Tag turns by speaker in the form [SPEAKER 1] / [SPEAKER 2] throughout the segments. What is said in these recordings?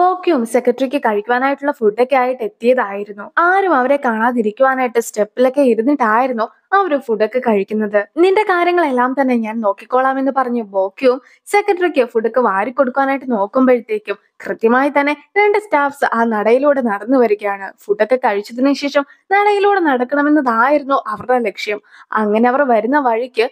[SPEAKER 1] ബോക്കിയും സെക്രട്ടറിക്ക് കഴിക്കുവാനായിട്ടുള്ള ഫുഡൊക്കെ ആയിട്ട് എത്തിയതായിരുന്നു ആരും അവരെ കാണാതിരിക്കുവാനായിട്ട് സ്റ്റെപ്പിലൊക്കെ ഇരുന്നിട്ടായിരുന്നു അവർ ഫുഡൊക്കെ കഴിക്കുന്നത് നിന്റെ കാര്യങ്ങളെല്ലാം തന്നെ ഞാൻ നോക്കിക്കോളാം എന്ന് പറഞ്ഞ് ബോക്കിയും സെക്രട്ടറിക്ക് ഫുഡൊക്കെ വാരി കൊടുക്കാനായിട്ട് നോക്കുമ്പോഴത്തേക്കും കൃത്യമായി തന്നെ രണ്ട് സ്റ്റാഫ്സ് ആ നടയിലൂടെ നടന്നു വരികയാണ് ഫുഡൊക്കെ കഴിച്ചതിന് ശേഷം നടയിലൂടെ നടക്കണമെന്നതായിരുന്നു അവരുടെ ലക്ഷ്യം അങ്ങനെ അവർ വരുന്ന വഴിക്ക്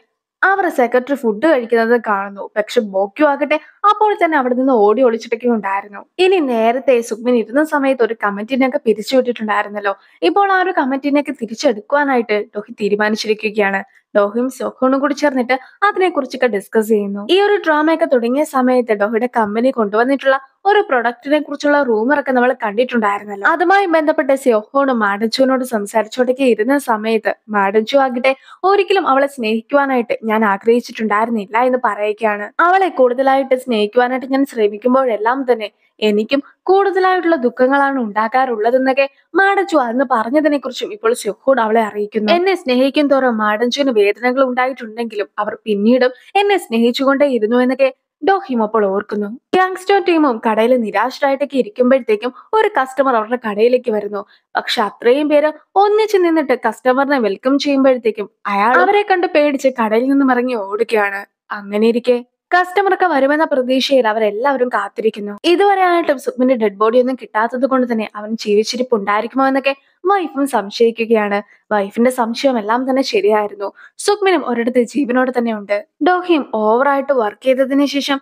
[SPEAKER 1] അവരുടെ സെക്രട്ടറി ഫുഡ് കഴിക്കുന്നത് കാണുന്നു പക്ഷെ ബോക്യു ആകട്ടെ അപ്പോൾ തന്നെ അവിടെ നിന്ന് ഓടി ഒളിച്ചിട്ടൊക്കെ ഉണ്ടായിരുന്നു ഇനി നേരത്തെ സുഗ്മിൻ ഇരുന്ന സമയത്ത് ഒരു കമ്മിറ്റിനെയൊക്കെ പിരിച്ചുവിട്ടിട്ടുണ്ടായിരുന്നല്ലോ ഇപ്പോൾ ആ ഒരു കമ്മിറ്റിനെയൊക്കെ തിരിച്ചെടുക്കുവാനായിട്ട് ഡോഹി തീരുമാനിച്ചിരിക്കുകയാണ് ഡോഹിയും സോഹോണും കൂടി ചേർന്നിട്ട് കുറിച്ചൊക്കെ ഡിസ്കസ് ചെയ്യുന്നു ഈ ഒരു ഡ്രാമയൊക്കെ തുടങ്ങിയ സമയത്ത് ഡോഹിയുടെ കമ്പനി കൊണ്ടുവന്നിട്ടുള്ള ഒരു പ്രൊഡക്റ്റിനെ കുറിച്ചുള്ള റൂമറൊക്കെ നമ്മൾ കണ്ടിട്ടുണ്ടായിരുന്നല്ലോ അതുമായി ബന്ധപ്പെട്ട് സെഹോണും മാഡൻചുവിനോട് സംസാരിച്ചോടൊക്കെ ഇരുന്ന സമയത്ത് മാഡൻചു ആകട്ടെ ഒരിക്കലും അവളെ സ്നേഹിക്കുവാനായിട്ട് ഞാൻ ആഗ്രഹിച്ചിട്ടുണ്ടായിരുന്നില്ല എന്ന് പറയുകയാണ് അവളെ കൂടുതലായിട്ട് സ്നേഹിക്കുവാനായിട്ട് ഞാൻ ശ്രമിക്കുമ്പോഴെല്ലാം തന്നെ എനിക്കും കൂടുതലായിട്ടുള്ള ദുഃഖങ്ങളാണ് ഉണ്ടാക്കാറുള്ളതെന്നൊക്കെ മാഡഞ്ചു അന്ന് പറഞ്ഞതിനെ കുറിച്ചും ഇപ്പോൾ ഷെഹൂഡ് അവളെ അറിയിക്കുന്നു എന്നെ സ്നേഹിക്കും തോറും മാഡഞ്ചുവിന് വേദനകൾ ഉണ്ടായിട്ടുണ്ടെങ്കിലും അവർ പിന്നീടും എന്നെ സ്നേഹിച്ചുകൊണ്ടേ ഇരുന്നു എന്നൊക്കെ ഡോഹിം അപ്പോൾ ഓർക്കുന്നു യങ്സ്റ്റോൺ ടീമും കടയിൽ നിരാശരായിട്ടൊക്കെ ഇരിക്കുമ്പോഴത്തേക്കും ഒരു കസ്റ്റമർ അവരുടെ കടയിലേക്ക് വരുന്നു പക്ഷെ അത്രയും പേര് ഒന്നിച്ച് നിന്നിട്ട് കസ്റ്റമറിനെ വെൽക്കം ചെയ്യുമ്പോഴത്തേക്കും അയാൾ അവരെ കണ്ട് പേടിച്ച് കടയിൽ നിന്നും ഇറങ്ങി ഓടുകയാണ് അങ്ങനെ ഇരിക്കെ കസ്റ്റമറൊക്കെ വരുമെന്ന പ്രതീക്ഷയിൽ അവരെല്ലാവരും കാത്തിരിക്കുന്നു ഇതുവരെയായിട്ടും സുഖിന്റെ ഡെഡ് ബോഡി ഒന്നും കിട്ടാത്തത് കൊണ്ട് തന്നെ അവൻ ജീവിച്ചിരിപ്പ് ഉണ്ടായിരിക്കുമോ എന്നൊക്കെ വൈഫും സംശയിക്കുകയാണ് വൈഫിന്റെ സംശയം എല്ലാം തന്നെ ശരിയായിരുന്നു സുഖ്മിനും ഒരിടത്ത് ജീവനോട് തന്നെ ഉണ്ട് ഡോഹിയും ഓവറായിട്ട് വർക്ക് ചെയ്തതിനു ശേഷം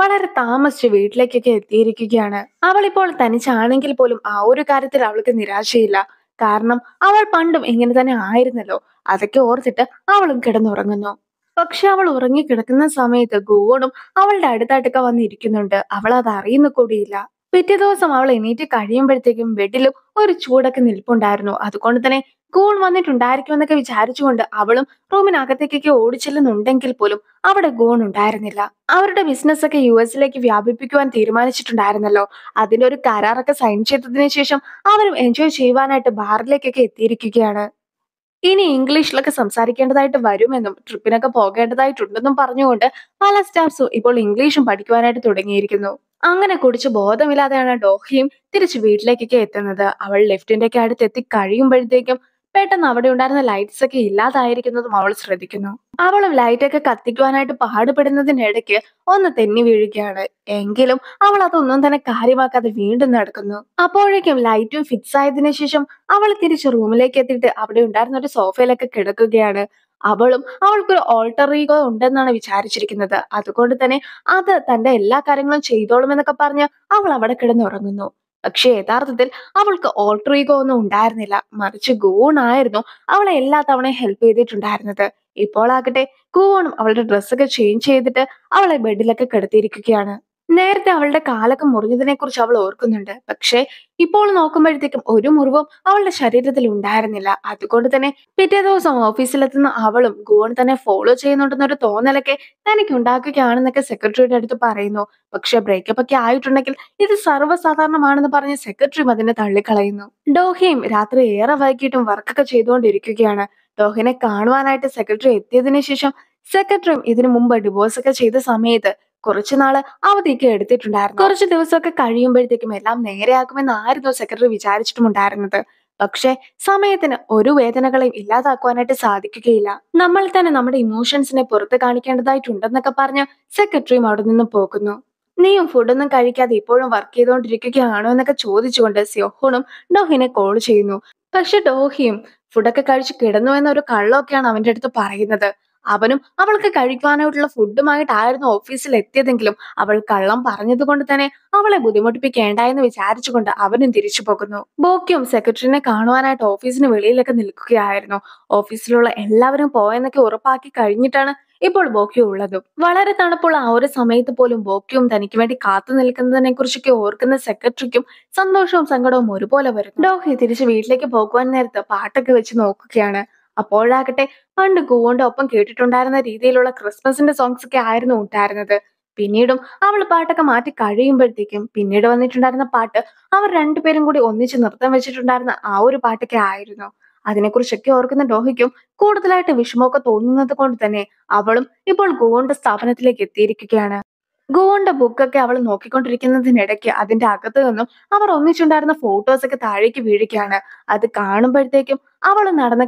[SPEAKER 1] വളരെ താമസിച്ച് വീട്ടിലേക്കൊക്കെ എത്തിയിരിക്കുകയാണ് അവൾ ഇപ്പോൾ തനിച്ചാണെങ്കിൽ പോലും ആ ഒരു കാര്യത്തിൽ അവൾക്ക് നിരാശയില്ല കാരണം അവൾ പണ്ടും ഇങ്ങനെ തന്നെ ആയിരുന്നല്ലോ അതൊക്കെ ഓർത്തിട്ട് അവളും കിടന്നുറങ്ങുന്നു പക്ഷെ അവൾ ഉറങ്ങിക്കിടക്കുന്ന സമയത്ത് ഗോവണും അവളുടെ അടുത്തടുക്ക വന്നിരിക്കുന്നുണ്ട് അവൾ അത് അറിയുന്ന കൂടിയില്ല പിറ്റേ ദിവസം അവൾ എണീറ്റ് കഴിയുമ്പോഴത്തേക്കും ബെഡിലും ഒരു ചൂടൊക്കെ നിൽപ്പുണ്ടായിരുന്നു അതുകൊണ്ട് തന്നെ ഗോൾ വന്നിട്ടുണ്ടായിരിക്കുമെന്നൊക്കെ വിചാരിച്ചുകൊണ്ട് അവളും റൂമിനകത്തേക്കൊക്കെ ഓടിച്ചെല്ലുന്നുണ്ടെങ്കിൽ പോലും അവിടെ ഗോൺ ഉണ്ടായിരുന്നില്ല അവരുടെ ബിസിനസ് ഒക്കെ യു എസിലേക്ക് വ്യാപിപ്പിക്കുവാൻ തീരുമാനിച്ചിട്ടുണ്ടായിരുന്നല്ലോ അതിന്റെ ഒരു കരാറൊക്കെ സൈൻ ചെയ്തതിനു ശേഷം അവരും എൻജോയ് ചെയ്യുവാനായിട്ട് ബാറിലേക്കൊക്കെ എത്തിയിരിക്കുകയാണ് ഇനി ഇംഗ്ലീഷിലൊക്കെ സംസാരിക്കേണ്ടതായിട്ട് വരുമെന്നും ട്രിപ്പിനൊക്കെ പോകേണ്ടതായിട്ടുണ്ടെന്നും പറഞ്ഞുകൊണ്ട് പല സ്റ്റാഫ്സും ഇപ്പോൾ ഇംഗ്ലീഷും പഠിക്കുവാനായിട്ട് തുടങ്ങിയിരിക്കുന്നു അങ്ങനെ കുടിച്ച് ബോധമില്ലാതെയാണ് ഡോഹിയും തിരിച്ച് വീട്ടിലേക്കൊക്കെ എത്തുന്നത് അവൾ ലിഫ്റ്റിന്റെ ഒക്കെ അടുത്ത് എത്തി കഴിയുമ്പോഴത്തേക്കും പെട്ടെന്ന് അവിടെ ഉണ്ടായിരുന്ന ലൈറ്റ്സ് ഒക്കെ ഇല്ലാതായിരിക്കുന്നതും അവൾ ശ്രദ്ധിക്കുന്നു ലൈറ്റ് ലൈറ്റൊക്കെ കത്തിക്കുവാനായിട്ട് പാടുപെടുന്നതിനിടയ്ക്ക് ഒന്ന് തെന്നി വീഴുകയാണ് എങ്കിലും അവൾ അതൊന്നും തന്നെ കാര്യമാക്കാതെ വീണ്ടും നടക്കുന്നു അപ്പോഴേക്കും ലൈറ്റും ഫിക്സ് ആയതിനു ശേഷം അവൾ തിരിച്ച് റൂമിലേക്ക് എത്തിയിട്ട് അവിടെ ഉണ്ടായിരുന്ന ഒരു സോഫയിലൊക്കെ കിടക്കുകയാണ് അവളും അവൾക്കൊരു ഓൾട്ടറീഗോ ഉണ്ടെന്നാണ് വിചാരിച്ചിരിക്കുന്നത് അതുകൊണ്ട് തന്നെ അത് തന്റെ എല്ലാ കാര്യങ്ങളും ചെയ്തോളും എന്നൊക്കെ പറഞ്ഞ് അവൾ അവിടെ കിടന്നുറങ്ങുന്നു പക്ഷെ യഥാർത്ഥത്തിൽ അവൾക്ക് ഓൾട്രീഗോ ഒന്നും ഉണ്ടായിരുന്നില്ല മറിച്ച് ആയിരുന്നു അവളെ എല്ലാ തവണയും ഹെൽപ്പ് ചെയ്തിട്ടുണ്ടായിരുന്നത് ഇപ്പോൾ ആകട്ടെ കൂവോണും അവളുടെ ഡ്രസ്സൊക്കെ ചേഞ്ച് ചെയ്തിട്ട് അവളെ ബെഡിലൊക്കെ കിടത്തിയിരിക്കുകയാണ് നേരത്തെ അവളുടെ കാലൊക്കെ മുറിഞ്ഞതിനെ കുറിച്ച് അവൾ ഓർക്കുന്നുണ്ട് പക്ഷേ ഇപ്പോൾ നോക്കുമ്പോഴത്തേക്കും ഒരു മുറിവും അവളുടെ ശരീരത്തിൽ ഉണ്ടായിരുന്നില്ല അതുകൊണ്ട് തന്നെ പിറ്റേ ദിവസം ഓഫീസിലെത്തുന്ന അവളും ഗോൺ തന്നെ ഫോളോ ചെയ്യുന്നുണ്ടെന്നൊരു തോന്നലൊക്കെ തനിക്ക് ഉണ്ടാക്കുകയാണെന്നൊക്കെ സെക്രട്ടറിയുടെ അടുത്ത് പറയുന്നു പക്ഷെ ബ്രേക്കപ്പ് ഒക്കെ ആയിട്ടുണ്ടെങ്കിൽ ഇത് സർവ്വസാധാരണമാണെന്ന് പറഞ്ഞ് സെക്രട്ടറിയും അതിനെ തള്ളിക്കളയുന്നു ഡോഹയും രാത്രി ഏറെ വൈകിട്ടും വർക്കൊക്കെ ചെയ്തുകൊണ്ടിരിക്കുകയാണ് ഡോഹിനെ കാണുവാനായിട്ട് സെക്രട്ടറി എത്തിയതിനു ശേഷം സെക്രട്ടറിയും ഇതിനു മുമ്പ് ഡിവോഴ്സ് ഒക്കെ ചെയ്ത സമയത്ത് കുറച്ചു നാള് അവധിയൊക്കെ എടുത്തിട്ടുണ്ടായിരുന്നു കുറച്ച് ദിവസമൊക്കെ കഴിയുമ്പോഴത്തേക്കും എല്ലാം നേരെയാക്കുമെന്ന് ആയിരുന്നു സെക്രട്ടറി വിചാരിച്ചിട്ടുമുണ്ടായിരുന്നത് പക്ഷെ സമയത്തിന് ഒരു വേദനകളെയും ഇല്ലാതാക്കുവാനായിട്ട് സാധിക്കുകയില്ല നമ്മൾ തന്നെ നമ്മുടെ ഇമോഷൻസിനെ പുറത്ത് കാണിക്കേണ്ടതായിട്ടുണ്ടെന്നൊക്കെ പറഞ്ഞ് സെക്രട്ടറിയും അവിടെ നിന്ന് പോകുന്നു നീയും ഫുഡൊന്നും കഴിക്കാതെ ഇപ്പോഴും വർക്ക് ചെയ്തുകൊണ്ടിരിക്കുകയാണോ എന്നൊക്കെ ചോദിച്ചുകൊണ്ട് സിയോഹോണും ഡോഹിനെ കോൾ ചെയ്യുന്നു പക്ഷെ ഡോഹിയും ഫുഡൊക്കെ കഴിച്ച് കിടന്നു എന്നൊരു കള്ളൊക്കെയാണ് അവന്റെ അടുത്ത് പറയുന്നത് അവനും അവൾക്ക് കഴിക്കാനായിട്ടുള്ള ഫുഡുമായിട്ടായിരുന്നു ഓഫീസിൽ എത്തിയതെങ്കിലും അവൾ കള്ളം പറഞ്ഞതുകൊണ്ട് തന്നെ അവളെ ബുദ്ധിമുട്ടിപ്പിക്കേണ്ട എന്ന് വിചാരിച്ചുകൊണ്ട് അവനും തിരിച്ചു പോകുന്നു ബോക്കിയും സെക്രട്ടറിനെ കാണുവാനായിട്ട് ഓഫീസിന് വെളിയിലൊക്കെ നിൽക്കുകയായിരുന്നു ഓഫീസിലുള്ള എല്ലാവരും പോയെന്നൊക്കെ ഉറപ്പാക്കി കഴിഞ്ഞിട്ടാണ് ഇപ്പോൾ ബോക്കിയോ ഉള്ളതും വളരെ തണുപ്പുള്ള ആ ഒരു സമയത്ത് പോലും ബോക്കിയും തനിക്ക് വേണ്ടി കാത്തു നിൽക്കുന്നതിനെ കുറിച്ചൊക്കെ ഓർക്കുന്ന സെക്രട്ടറിക്കും സന്തോഷവും സങ്കടവും ഒരുപോലെ വരും ഡോഹി തിരിച്ച് വീട്ടിലേക്ക് പോകുവാൻ നേരത്ത് പാട്ടൊക്കെ വെച്ച് നോക്കുകയാണ് അപ്പോഴാകട്ടെ പണ്ട് ഗോവിന്റെ ഒപ്പം കേട്ടിട്ടുണ്ടായിരുന്ന രീതിയിലുള്ള ക്രിസ്മസിന്റെ സോങ്സ് ഒക്കെ ആയിരുന്നു ഉണ്ടായിരുന്നത് പിന്നീടും അവൾ പാട്ടൊക്കെ മാറ്റി കഴിയുമ്പോഴത്തേക്കും പിന്നീട് വന്നിട്ടുണ്ടായിരുന്ന പാട്ട് അവർ രണ്ടുപേരും കൂടി ഒന്നിച്ച് നൃത്തം വെച്ചിട്ടുണ്ടായിരുന്ന ആ ഒരു പാട്ടൊക്കെ ആയിരുന്നു അതിനെക്കുറിച്ചൊക്കെ ഓർക്കുന്ന ഡോഹിക്കും കൂടുതലായിട്ട് വിഷമമൊക്കെ തോന്നുന്നത് കൊണ്ട് തന്നെ അവളും ഇപ്പോൾ ഗോവിന്റെ സ്ഥാപനത്തിലേക്ക് എത്തിയിരിക്കുകയാണ് ഗോണ്ട ബുക്കൊക്കെ അവൾ നോക്കിക്കൊണ്ടിരിക്കുന്നതിനിടയ്ക്ക് അതിന്റെ അകത്തു നിന്നും അവർ ഒന്നിച്ചുണ്ടായിരുന്ന ഫോട്ടോസ് ഒക്കെ താഴേക്ക് വീഴുകയാണ് അത് കാണുമ്പോഴത്തേക്കും അവൾ നടന്ന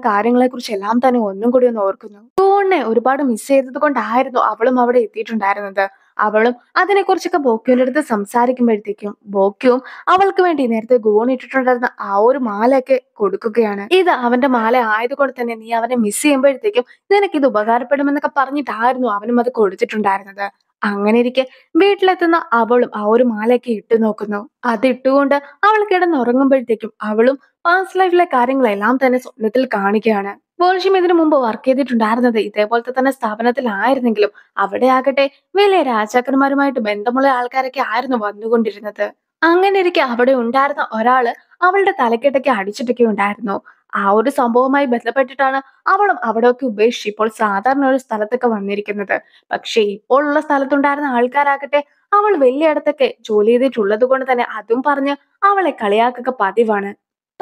[SPEAKER 1] കുറിച്ച് എല്ലാം തന്നെ ഒന്നും കൂടി ഒന്ന് ഓർക്കുന്നു ഗോണിനെ ഒരുപാട് മിസ് ചെയ്തത് കൊണ്ടായിരുന്നു അവളും അവിടെ എത്തിയിട്ടുണ്ടായിരുന്നത് അവളും അതിനെക്കുറിച്ചൊക്കെ ബോക്കിയുടെ അടുത്ത് സംസാരിക്കുമ്പോഴത്തേക്കും ബോക്കിയും അവൾക്ക് വേണ്ടി നേരത്തെ ഗോണിട്ടിട്ടുണ്ടായിരുന്ന ആ ഒരു മാലയൊക്കെ കൊടുക്കുകയാണ് ഇത് അവന്റെ മാല ആയതുകൊണ്ട് തന്നെ നീ അവനെ മിസ് ചെയ്യുമ്പോഴത്തേക്കും നിനക്ക് ഇത് ഉപകാരപ്പെടുമെന്നൊക്കെ പറഞ്ഞിട്ടായിരുന്നു അവനും അത് കൊടുത്തിട്ടുണ്ടായിരുന്നത് അങ്ങനെ ഇരിക്കെ വീട്ടിലെത്തുന്ന അവളും ആ ഒരു മാലയൊക്കെ ഇട്ടു നോക്കുന്നു അതിട്ടുകൊണ്ട് അവൾ കിടന്നുറങ്ങുമ്പോഴത്തേക്കും അവളും പാസ്റ്റ് ലൈഫിലെ കാര്യങ്ങളെല്ലാം തന്നെ സ്വപ്നത്തിൽ കാണിക്കുകയാണ് വോൾഷിം ഇതിനു മുമ്പ് വർക്ക് ചെയ്തിട്ടുണ്ടായിരുന്നത് ഇതേപോലത്തെ തന്നെ സ്ഥാപനത്തിലായിരുന്നെങ്കിലും അവിടെ ആകട്ടെ വലിയ രാജാക്കന്മാരുമായിട്ട് ബന്ധമുള്ള ആൾക്കാരൊക്കെ ആയിരുന്നു വന്നുകൊണ്ടിരുന്നത് അങ്ങനെ ഇരിക്കെ അവിടെ ഉണ്ടായിരുന്ന ഒരാള് അവളുടെ തലക്കെട്ടൊക്കെ അടിച്ചിട്ടൊക്കെ ഉണ്ടായിരുന്നു ആ ഒരു സംഭവവുമായി ബന്ധപ്പെട്ടിട്ടാണ് അവളും അവിടെയൊക്കെ ഉപേക്ഷിച്ച് ഇപ്പോൾ സാധാരണ ഒരു സ്ഥലത്തൊക്കെ വന്നിരിക്കുന്നത് പക്ഷേ ഇപ്പോൾ ഉള്ള സ്ഥലത്തുണ്ടായിരുന്ന ആൾക്കാരാകട്ടെ അവൾ വലിയടത്തൊക്കെ ജോലി ചെയ്തിട്ടുള്ളത് കൊണ്ട് തന്നെ അതും പറഞ്ഞ് അവളെ കളിയാക്കൊക്കെ പതിവാണ്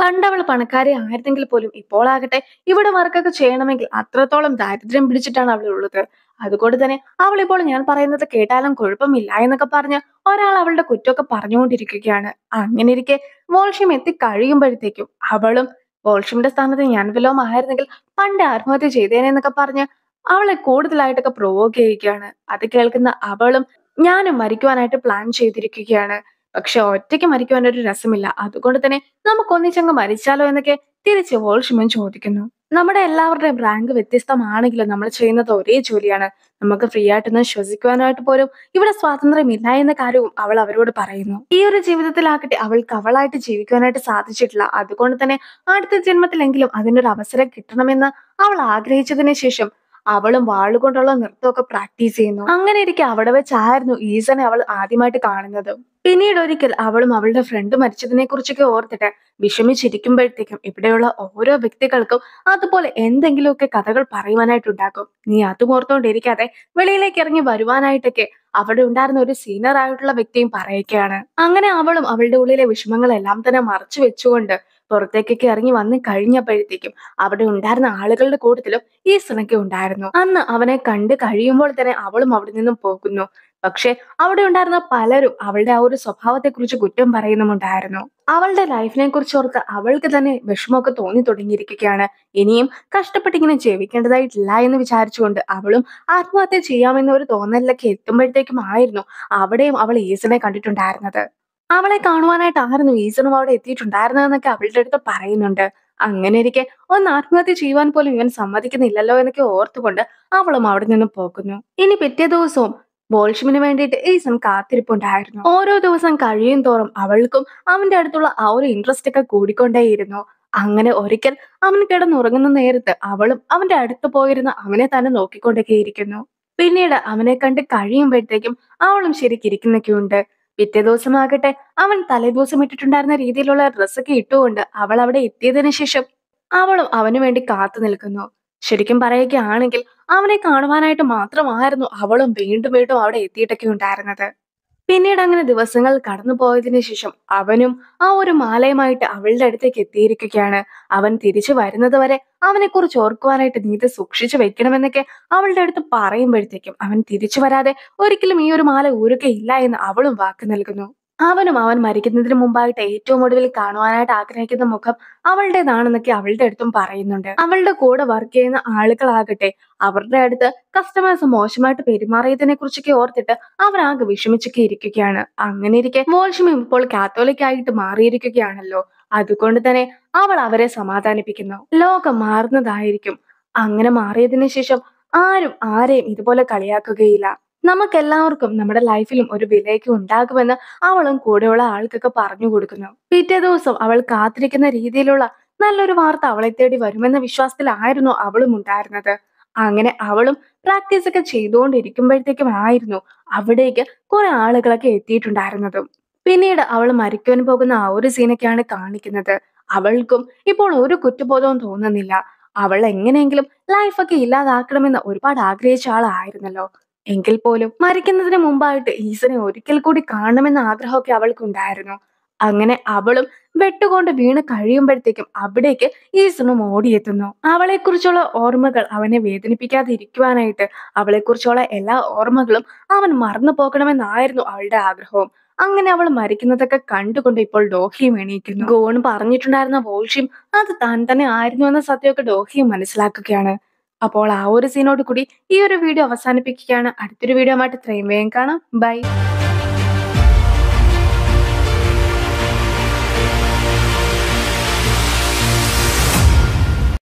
[SPEAKER 1] പണ്ടവൾ പണക്കാരെ ആയിരുന്നെങ്കിൽ പോലും ഇപ്പോൾ ആകട്ടെ ഇവിടെ വർക്കൊക്കെ ചെയ്യണമെങ്കിൽ അത്രത്തോളം ദാരിദ്ര്യം പിടിച്ചിട്ടാണ് അവൾ ഉള്ളത് അതുകൊണ്ട് തന്നെ അവൾ ഇപ്പോൾ ഞാൻ പറയുന്നത് കേട്ടാലും കുഴപ്പമില്ല എന്നൊക്കെ പറഞ്ഞ് ഒരാൾ അവളുടെ കുറ്റമൊക്കെ പറഞ്ഞുകൊണ്ടിരിക്കുകയാണ് അങ്ങനെ ഇരിക്കെ മോൾഷ്യം എത്തി കഴിയുമ്പോഴത്തേക്കും അവളും ഓൾഷിമിന്റെ സ്ഥാനത്ത് ഞാൻ വിലോം ആയിരുന്നെങ്കിൽ പണ്ട് ആത്മഹത്യ ചെയ്തേനെന്നൊക്കെ പറഞ്ഞ് അവളെ കൂടുതലായിട്ടൊക്കെ പ്രൊവോക്ക് ചെയ്യുകയാണ് അത് കേൾക്കുന്ന അവളും ഞാനും മരിക്കുവാനായിട്ട് പ്ലാൻ ചെയ്തിരിക്കുകയാണ് പക്ഷെ ഒറ്റയ്ക്ക് മരിക്കുവാനൊരു രസമില്ല അതുകൊണ്ട് തന്നെ ഒന്നിച്ചങ്ങ് മരിച്ചാലോ എന്നൊക്കെ തിരിച്ച് വോൾഷിമൻ ചോദിക്കുന്നു നമ്മുടെ എല്ലാവരുടെയും റാങ്ക് വ്യത്യസ്തമാണെങ്കിലും നമ്മൾ ചെയ്യുന്നത് ഒരേ ജോലിയാണ് നമുക്ക് ഫ്രീ ആയിട്ടൊന്നും ശ്വസിക്കുവാനായിട്ട് പോലും ഇവിടെ സ്വാതന്ത്ര്യമില്ല എന്ന കാര്യവും അവൾ അവരോട് പറയുന്നു ഈ ഒരു ജീവിതത്തിലാകട്ടെ അവൾക്ക് അവളായിട്ട് ജീവിക്കുവാനായിട്ട് സാധിച്ചിട്ടില്ല അതുകൊണ്ട് തന്നെ അടുത്ത ജന്മത്തിലെങ്കിലും അതിനൊരു അവസരം കിട്ടണമെന്ന് അവൾ ആഗ്രഹിച്ചതിന് ശേഷം അവളും വാളുകൊണ്ടുള്ള നൃത്തമൊക്കെ പ്രാക്ടീസ് ചെയ്യുന്നു അങ്ങനെ ഇരിക്കെ അവിടെ വെച്ചായിരുന്നു ഈസനെ അവൾ ആദ്യമായിട്ട് കാണുന്നത് പിന്നീട് ഒരിക്കൽ അവളും അവളുടെ ഫ്രണ്ട് മരിച്ചതിനെ കുറിച്ചൊക്കെ ഓർത്തിട്ട് വിഷമിച്ചിരിക്കുമ്പോഴത്തേക്കും ഇവിടെയുള്ള ഓരോ വ്യക്തികൾക്കും അതുപോലെ എന്തെങ്കിലുമൊക്കെ കഥകൾ ഉണ്ടാക്കും നീ അതും ഓർത്തുകൊണ്ടിരിക്കാതെ വെളിയിലേക്ക് ഇറങ്ങി വരുവാനായിട്ടൊക്കെ അവിടെ ഉണ്ടായിരുന്ന ഒരു സീനിയർ ആയിട്ടുള്ള വ്യക്തിയും പറയുകയാണ് അങ്ങനെ അവളും അവളുടെ ഉള്ളിലെ വിഷമങ്ങളെല്ലാം തന്നെ മറച്ചു വെച്ചുകൊണ്ട് പുറത്തേക്കൊക്കെ ഇറങ്ങി വന്നു കഴിഞ്ഞപ്പോഴത്തേക്കും അവിടെ ഉണ്ടായിരുന്ന ആളുകളുടെ കൂട്ടത്തിലും ഈ സുനക്ക ഉണ്ടായിരുന്നു അന്ന് അവനെ കണ്ടു കഴിയുമ്പോൾ തന്നെ അവളും അവിടെ നിന്നും പോകുന്നു പക്ഷെ അവിടെ ഉണ്ടായിരുന്ന പലരും അവളുടെ ആ ഒരു സ്വഭാവത്തെക്കുറിച്ച് കുറ്റം പറയുന്നുമുണ്ടായിരുന്നു അവളുടെ ലൈഫിനെ കുറിച്ച് ഓർത്ത് അവൾക്ക് തന്നെ വിഷമമൊക്കെ തോന്നി തുടങ്ങിയിരിക്കുകയാണ് ഇനിയും കഷ്ടപ്പെട്ടിങ്ങനെ ജീവിക്കേണ്ടതായിട്ടില്ല എന്ന് വിചാരിച്ചുകൊണ്ട് അവളും ആത്മഹത്യ ചെയ്യാമെന്ന ഒരു തോന്നലിലൊക്കെ എത്തുമ്പോഴത്തേക്കും ആയിരുന്നു അവിടെയും അവൾ ഈസനെ കണ്ടിട്ടുണ്ടായിരുന്നത് അവളെ കാണുവാനായിട്ട് ആയിരുന്നു ഈസണും അവിടെ എത്തിയിട്ടുണ്ടായിരുന്നതെന്നൊക്കെ അവളുടെ അടുത്ത് പറയുന്നുണ്ട് അങ്ങനെ ഇരിക്കെ ഒന്ന് ആത്മഹത്യ ചെയ്യുവാൻ പോലും ഇവൻ സമ്മതിക്കുന്നില്ലല്ലോ എന്നൊക്കെ ഓർത്തുകൊണ്ട് അവളും അവിടെ നിന്ന് പോകുന്നു ഇനി പിറ്റേ ദിവസവും ബോൾഷിമിന് വേണ്ടിയിട്ട് ഈസൺ കാത്തിരിപ്പുണ്ടായിരുന്നു ഓരോ ദിവസം കഴിയും തോറും അവൾക്കും അവന്റെ അടുത്തുള്ള ആ ഒരു ഇൻട്രസ്റ്റ് ഒക്കെ കൂടിക്കൊണ്ടേയിരുന്നു അങ്ങനെ ഒരിക്കൽ അവൻ കിടന്നുറങ്ങുന്ന നേരത്ത് അവളും അവന്റെ അടുത്ത് പോയിരുന്ന അവനെ തന്നെ ഇരിക്കുന്നു പിന്നീട് അവനെ കണ്ട് കഴിയുമ്പോഴത്തേക്കും അവളും ശരിക്കിരിക്കുന്നൊക്കെയുണ്ട് പിറ്റേ ദിവസമാകട്ടെ അവൻ തലേദിവസം ഇട്ടിട്ടുണ്ടായിരുന്ന രീതിയിലുള്ള ഡ്രസ്സൊക്കെ ഇട്ടുകൊണ്ട് അവൾ അവിടെ എത്തിയതിന് ശേഷം അവളും അവനു വേണ്ടി കാത്തു നിൽക്കുന്നു ശരിക്കും പറയുകയാണെങ്കിൽ അവനെ കാണുവാനായിട്ട് മാത്രമായിരുന്നു അവളും വീണ്ടും വീണ്ടും അവിടെ എത്തിയിട്ടൊക്കെ ഉണ്ടായിരുന്നത് പിന്നീട് അങ്ങനെ ദിവസങ്ങൾ കടന്നു പോയതിന് ശേഷം അവനും ആ ഒരു മാലയുമായിട്ട് അവളുടെ അടുത്തേക്ക് എത്തിയിരിക്കുകയാണ് അവൻ തിരിച്ചു വരുന്നത് വരെ അവനെ കുറിച്ച് ഓർക്കുവാനായിട്ട് നീ സൂക്ഷിച്ചു വെക്കണമെന്നൊക്കെ അവളുടെ അടുത്ത് പറയുമ്പോഴത്തേക്കും അവൻ തിരിച്ചു വരാതെ ഒരിക്കലും ഈ ഒരു മാല ഊരുകയില്ല എന്ന് അവളും വാക്ക് നൽകുന്നു അവനും അവൻ മരിക്കുന്നതിന് മുമ്പായിട്ട് ഏറ്റവും ഒടുവിൽ കാണുവാനായിട്ട് ആഗ്രഹിക്കുന്ന മുഖം അവളുടേതാണെന്നൊക്കെ അവളുടെ അടുത്തും പറയുന്നുണ്ട് അവളുടെ കൂടെ വർക്ക് ചെയ്യുന്ന ആളുകളാകട്ടെ അവരുടെ അടുത്ത് കസ്റ്റമേഴ്സ് മോശമായിട്ട് പെരുമാറിയതിനെ കുറിച്ചൊക്കെ ഓർത്തിട്ട് അവരാകെ വിഷമിച്ചൊക്കെ ഇരിക്കുകയാണ് അങ്ങനെ ഇരിക്കെ മോശം ഇപ്പോൾ ആയിട്ട് മാറിയിരിക്കുകയാണല്ലോ അതുകൊണ്ട് തന്നെ അവൾ അവരെ സമാധാനിപ്പിക്കുന്നു ലോകം മാറുന്നതായിരിക്കും അങ്ങനെ മാറിയതിനു ശേഷം ആരും ആരെയും ഇതുപോലെ കളിയാക്കുകയില്ല നമുക്കെല്ലാവർക്കും നമ്മുടെ ലൈഫിലും ഒരു വിലയൊക്കെ ഉണ്ടാകുമെന്ന് അവളും കൂടെയുള്ള ആൾക്കൊക്കെ പറഞ്ഞു കൊടുക്കുന്നു പിറ്റേ ദിവസം അവൾ കാത്തിരിക്കുന്ന രീതിയിലുള്ള നല്ലൊരു വാർത്ത അവളെ തേടി വരുമെന്ന വിശ്വാസത്തിലായിരുന്നു അവളും ഉണ്ടായിരുന്നത് അങ്ങനെ അവളും പ്രാക്ടീസ് ഒക്കെ ചെയ്തുകൊണ്ടിരിക്കുമ്പോഴത്തേക്കും ആയിരുന്നു അവിടേക്ക് കുറെ ആളുകളൊക്കെ എത്തിയിട്ടുണ്ടായിരുന്നതും പിന്നീട് അവൾ മരിക്കുവാൻ പോകുന്ന ആ ഒരു സീനൊക്കെയാണ് കാണിക്കുന്നത് അവൾക്കും ഇപ്പോൾ ഒരു കുറ്റബോധവും തോന്നുന്നില്ല അവൾ എങ്ങനെയെങ്കിലും ലൈഫൊക്കെ ഇല്ലാതാക്കണമെന്ന് ഒരുപാട് ആഗ്രഹിച്ച ആളായിരുന്നല്ലോ എങ്കിൽ പോലും മരിക്കുന്നതിന് മുമ്പായിട്ട് ഈസനെ ഒരിക്കൽ കൂടി കാണണമെന്ന ആഗ്രഹമൊക്കെ അവൾക്കുണ്ടായിരുന്നു അങ്ങനെ അവളും വെട്ടുകൊണ്ട് വീണ് കഴിയുമ്പോഴത്തേക്കും അവിടേക്ക് ഈസനും ഓടിയെത്തുന്നു അവളെക്കുറിച്ചുള്ള ഓർമ്മകൾ അവനെ വേദനിപ്പിക്കാതെ ഇരിക്കുവാനായിട്ട് അവളെക്കുറിച്ചുള്ള എല്ലാ ഓർമ്മകളും അവൻ മറന്നു പോകണമെന്നായിരുന്നു അവളുടെ ആഗ്രഹവും അങ്ങനെ അവൾ മരിക്കുന്നതൊക്കെ കണ്ടുകൊണ്ട് ഇപ്പോൾ ഡോഹിയും എണീക്കുന്നു ഗോൺ പറഞ്ഞിട്ടുണ്ടായിരുന്ന വോൾഷ്യം അത് താൻ തന്നെ ആയിരുന്നു എന്ന സത്യമൊക്കെ ഡോഹിയും മനസ്സിലാക്കുകയാണ് അപ്പോൾ ആ ഒരു സീനോട് കൂടി ഈ ഒരു വീഡിയോ അവസാനിപ്പിക്കുകയാണ് അടുത്തൊരു വീഡിയോ ആയിട്ട് ഇത്രയും വേഗം കാണാം ബൈ